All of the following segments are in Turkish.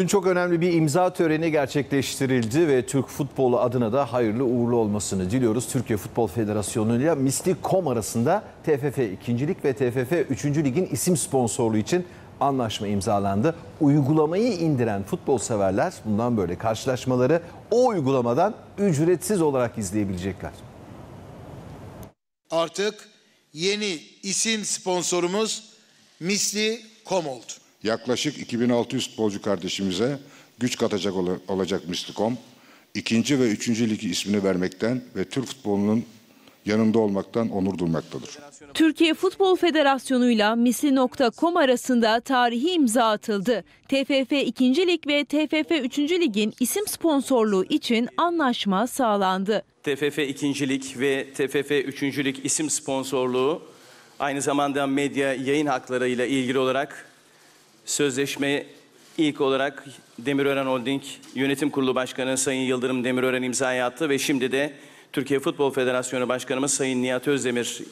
Dün çok önemli bir imza töreni gerçekleştirildi ve Türk futbolu adına da hayırlı uğurlu olmasını diliyoruz. Türkiye Futbol Federasyonu ile Mistik.com arasında TFF 2. Lig ve TFF 3. Lig'in isim sponsorluğu için anlaşma imzalandı. Uygulamayı indiren futbol severler bundan böyle karşılaşmaları o uygulamadan ücretsiz olarak izleyebilecekler. Artık yeni isim sponsorumuz Misli.com oldu yaklaşık 2600 futbolcu kardeşimize güç katacak ol olacak Mistikom, ikinci ve üçüncü ligi ismini vermekten ve Türk futbolunun yanında olmaktan onur duymaktadır. Türkiye Futbol Federasyonu ile Misli.com arasında tarihi imza atıldı. TFF 2. Lig ve TFF 3. Lig'in isim sponsorluğu için anlaşma sağlandı. TFF 2. Lig ve TFF 3. Lig isim sponsorluğu aynı zamanda medya yayın hakları ile ilgili olarak Sözleşme ilk olarak Demirören Holding Yönetim Kurulu Başkanı Sayın Yıldırım Demirören imzaya attı ve şimdi de Türkiye Futbol Federasyonu Başkanımız Sayın Nihat Özdemir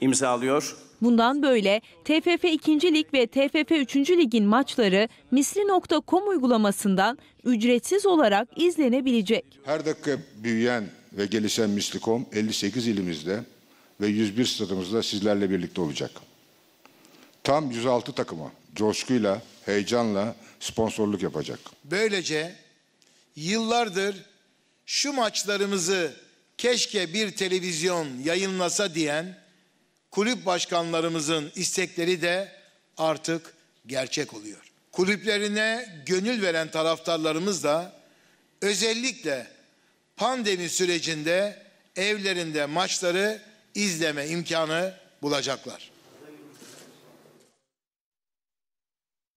imzalıyor. Bundan böyle TFF 2. Lig ve TFF 3. Lig'in maçları misli.com uygulamasından ücretsiz olarak izlenebilecek. Her dakika büyüyen ve gelişen misli.com 58 ilimizde ve 101 stadımızda sizlerle birlikte olacak. Tam 106 takıma coşkuyla, heyecanla sponsorluk yapacak. Böylece yıllardır şu maçlarımızı keşke bir televizyon yayınlasa diyen kulüp başkanlarımızın istekleri de artık gerçek oluyor. Kulüplerine gönül veren taraftarlarımız da özellikle pandemi sürecinde evlerinde maçları izleme imkanı bulacaklar.